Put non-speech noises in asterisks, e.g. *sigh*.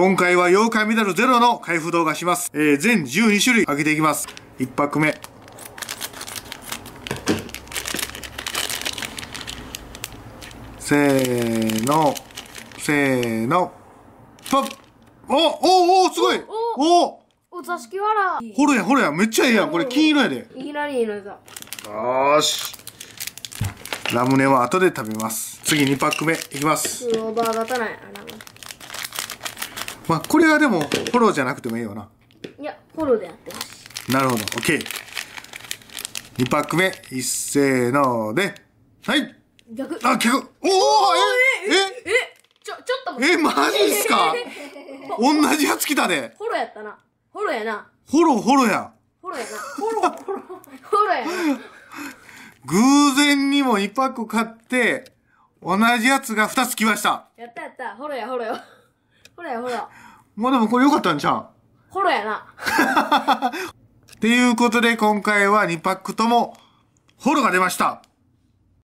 今回は妖怪メダルゼロの開封動画します。えー、全12種類開けていきます。1泊目。せーの、せーの、パッおおおすごいおおお座敷わらほらやほらやめっちゃええやんこれ金色やでいきなり色だよーしラムネは後で食べます次2パック目いきますオーバー型なんやラムネまあ、これはでも、フォローじゃなくてもいいよな。いや、フォローでやってます。なるほど、オッケー。2パック目、一せーので、はい逆あ、逆おーえええちょ、ちょっと待って。え、マジっすか *laughs* 同じやつ来たで。フォローやったな。フォローやな。フォロー、フォローや。フォローやな。フォロー、フォロー。フォローやな。偶然にも2パック買って、同じやつが2つ来ました。やったやった。ほろロや、ほろロや。ほらやほら。まあでもこれ良かったんじゃん。ほらやな。*laughs* っていうことで今回は2パックとも、ほらが出ました。